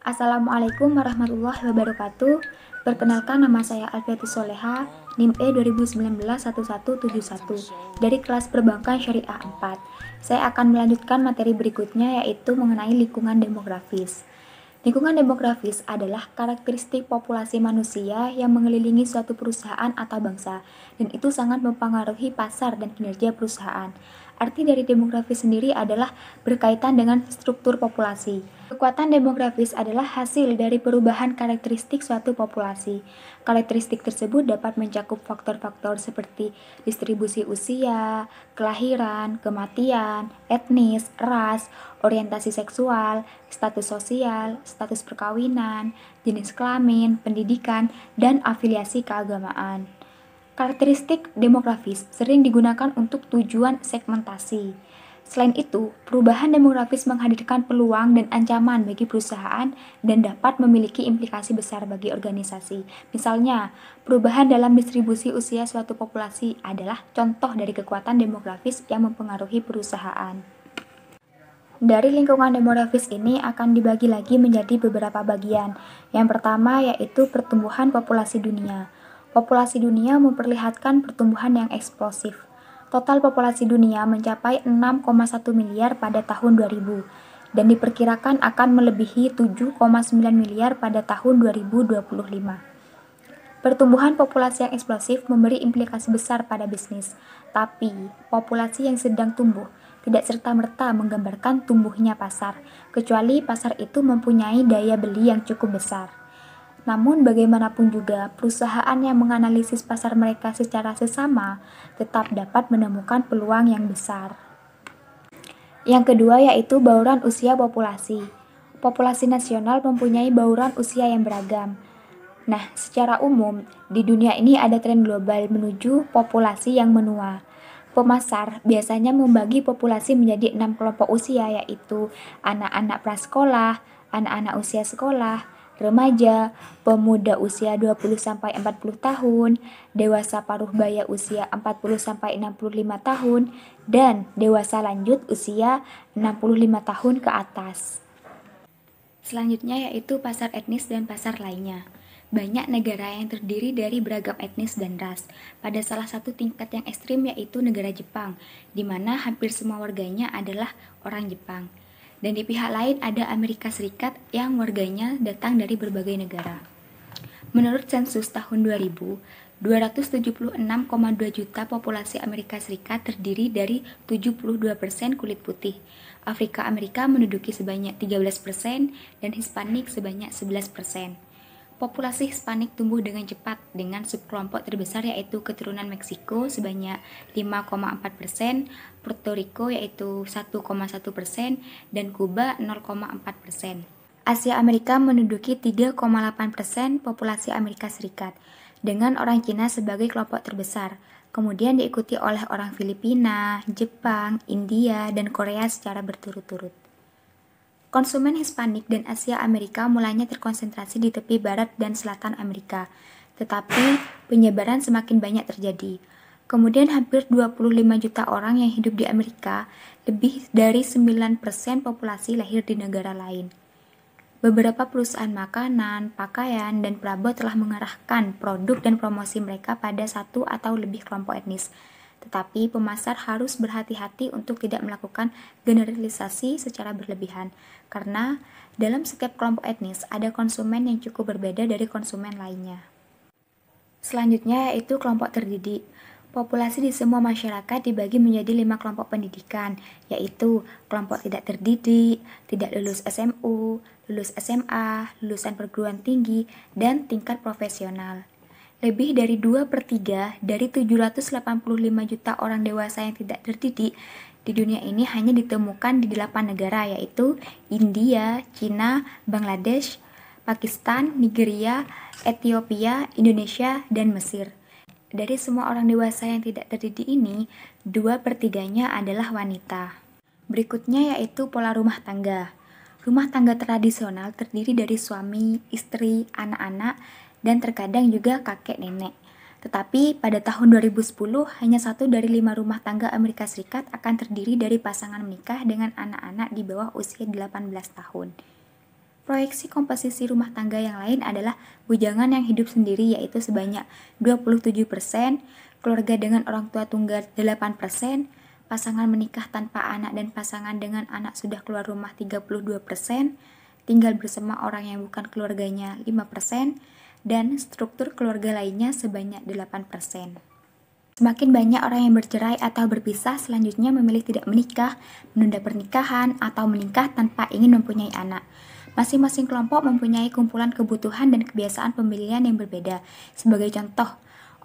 Assalamualaikum warahmatullahi wabarakatuh. Perkenalkan nama saya Alfiati Soleha, NIM E 2019-1171 dari kelas perbankan syariah 4. Saya akan melanjutkan materi berikutnya yaitu mengenai lingkungan demografis. Lingkungan demografis adalah karakteristik populasi manusia yang mengelilingi suatu perusahaan atau bangsa, dan itu sangat mempengaruhi pasar dan kinerja perusahaan. Arti dari demografi sendiri adalah berkaitan dengan struktur populasi. Kekuatan demografis adalah hasil dari perubahan karakteristik suatu populasi. Karakteristik tersebut dapat mencakup faktor-faktor seperti distribusi usia, kelahiran, kematian, etnis, ras, orientasi seksual, status sosial, status perkawinan, jenis kelamin, pendidikan, dan afiliasi keagamaan. Karakteristik demografis sering digunakan untuk tujuan segmentasi. Selain itu, perubahan demografis menghadirkan peluang dan ancaman bagi perusahaan dan dapat memiliki implikasi besar bagi organisasi. Misalnya, perubahan dalam distribusi usia suatu populasi adalah contoh dari kekuatan demografis yang mempengaruhi perusahaan. Dari lingkungan demografis ini akan dibagi lagi menjadi beberapa bagian. Yang pertama yaitu pertumbuhan populasi dunia populasi dunia memperlihatkan pertumbuhan yang eksplosif. Total populasi dunia mencapai 6,1 miliar pada tahun 2000 dan diperkirakan akan melebihi 7,9 miliar pada tahun 2025. Pertumbuhan populasi yang eksplosif memberi implikasi besar pada bisnis, tapi populasi yang sedang tumbuh tidak serta-merta menggambarkan tumbuhnya pasar, kecuali pasar itu mempunyai daya beli yang cukup besar. Namun bagaimanapun juga, perusahaan yang menganalisis pasar mereka secara sesama tetap dapat menemukan peluang yang besar. Yang kedua yaitu bauran usia populasi. Populasi nasional mempunyai bauran usia yang beragam. Nah, secara umum, di dunia ini ada tren global menuju populasi yang menua. Pemasar biasanya membagi populasi menjadi enam kelompok usia yaitu anak-anak prasekolah, anak-anak usia sekolah, remaja, pemuda usia 20-40 tahun, dewasa paruh baya usia 40-65 tahun, dan dewasa lanjut usia 65 tahun ke atas. Selanjutnya yaitu pasar etnis dan pasar lainnya. Banyak negara yang terdiri dari beragam etnis dan ras. Pada salah satu tingkat yang ekstrim yaitu negara Jepang, di mana hampir semua warganya adalah orang Jepang. Dan di pihak lain ada Amerika Serikat yang warganya datang dari berbagai negara. Menurut sensus tahun 2000, 276,2 juta populasi Amerika Serikat terdiri dari 72% kulit putih. Afrika Amerika menduduki sebanyak 13% dan Hispanik sebanyak 11% populasi Hispanik tumbuh dengan cepat dengan subkelompok terbesar yaitu keturunan Meksiko sebanyak 5,4 persen, Puerto Rico yaitu 1,1 persen, dan Kuba 0,4 persen. Asia Amerika menduduki 3,8 persen populasi Amerika Serikat dengan orang Cina sebagai kelompok terbesar, kemudian diikuti oleh orang Filipina, Jepang, India, dan Korea secara berturut-turut. Konsumen Hispanik dan Asia Amerika mulanya terkonsentrasi di tepi barat dan selatan Amerika, tetapi penyebaran semakin banyak terjadi. Kemudian hampir 25 juta orang yang hidup di Amerika, lebih dari 9% populasi lahir di negara lain. Beberapa perusahaan makanan, pakaian, dan perabot telah mengarahkan produk dan promosi mereka pada satu atau lebih kelompok etnis. Tetapi pemasar harus berhati-hati untuk tidak melakukan generalisasi secara berlebihan karena dalam setiap kelompok etnis ada konsumen yang cukup berbeda dari konsumen lainnya. Selanjutnya yaitu kelompok terdidik. Populasi di semua masyarakat dibagi menjadi lima kelompok pendidikan, yaitu kelompok tidak terdidik, tidak lulus SMU, lulus SMA, lulusan perguruan tinggi, dan tingkat profesional lebih dari 2 per 3 dari 785 juta orang dewasa yang tidak terdidik di dunia ini hanya ditemukan di 8 negara yaitu India, China, Bangladesh, Pakistan, Nigeria, Ethiopia, Indonesia, dan Mesir. Dari semua orang dewasa yang tidak terdidik ini, dua pertiganya adalah wanita. Berikutnya yaitu pola rumah tangga. Rumah tangga tradisional terdiri dari suami, istri, anak-anak, dan terkadang juga kakek nenek. Tetapi pada tahun 2010, hanya satu dari lima rumah tangga Amerika Serikat akan terdiri dari pasangan menikah dengan anak-anak di bawah usia 18 tahun. Proyeksi komposisi rumah tangga yang lain adalah bujangan yang hidup sendiri yaitu sebanyak 27%, keluarga dengan orang tua tunggal 8%, pasangan menikah tanpa anak dan pasangan dengan anak sudah keluar rumah 32%, tinggal bersama orang yang bukan keluarganya 5%, dan struktur keluarga lainnya sebanyak 8%. Semakin banyak orang yang bercerai atau berpisah selanjutnya memilih tidak menikah, menunda pernikahan, atau menikah tanpa ingin mempunyai anak. Masing-masing kelompok mempunyai kumpulan kebutuhan dan kebiasaan pemilihan yang berbeda. Sebagai contoh,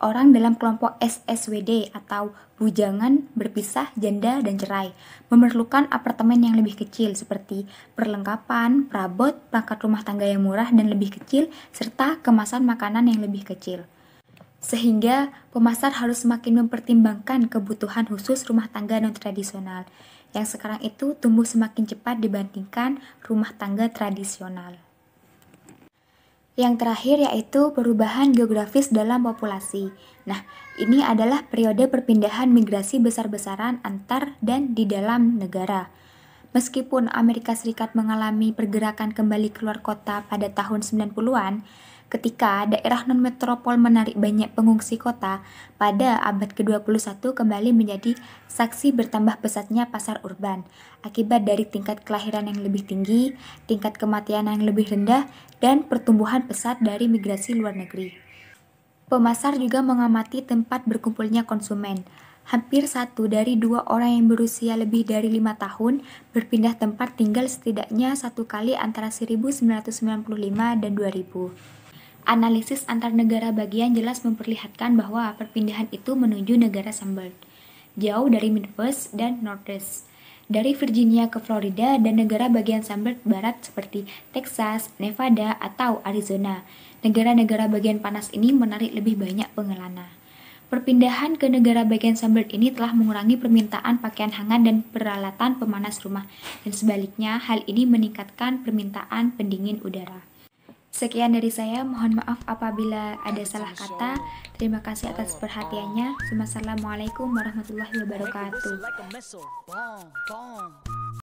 orang dalam kelompok SSWD atau bujangan, berpisah, janda, dan cerai memerlukan apartemen yang lebih kecil seperti perlengkapan, perabot, perangkat rumah tangga yang murah dan lebih kecil, serta kemasan makanan yang lebih kecil. Sehingga pemasar harus semakin mempertimbangkan kebutuhan khusus rumah tangga non-tradisional yang sekarang itu tumbuh semakin cepat dibandingkan rumah tangga tradisional. Yang terakhir yaitu perubahan geografis dalam populasi. Nah, ini adalah periode perpindahan migrasi besar-besaran antar dan di dalam negara. Meskipun Amerika Serikat mengalami pergerakan kembali keluar kota pada tahun 90-an, ketika daerah non-metropol menarik banyak pengungsi kota, pada abad ke-21 kembali menjadi saksi bertambah pesatnya pasar urban akibat dari tingkat kelahiran yang lebih tinggi, tingkat kematian yang lebih rendah, dan pertumbuhan pesat dari migrasi luar negeri. Pemasar juga mengamati tempat berkumpulnya konsumen, hampir satu dari dua orang yang berusia lebih dari lima tahun berpindah tempat tinggal setidaknya satu kali antara 1995 dan 2000. Analisis antar negara bagian jelas memperlihatkan bahwa perpindahan itu menuju negara Sunbelt, jauh dari Midwest dan Northeast. Dari Virginia ke Florida dan negara bagian Sunbelt barat seperti Texas, Nevada, atau Arizona. Negara-negara bagian panas ini menarik lebih banyak pengelana. Perpindahan ke negara bagian Sunbelt ini telah mengurangi permintaan pakaian hangat dan peralatan pemanas rumah, dan sebaliknya hal ini meningkatkan permintaan pendingin udara. Sekian dari saya, mohon maaf apabila ada salah kata. Terima kasih atas perhatiannya. Wassalamualaikum warahmatullahi wabarakatuh.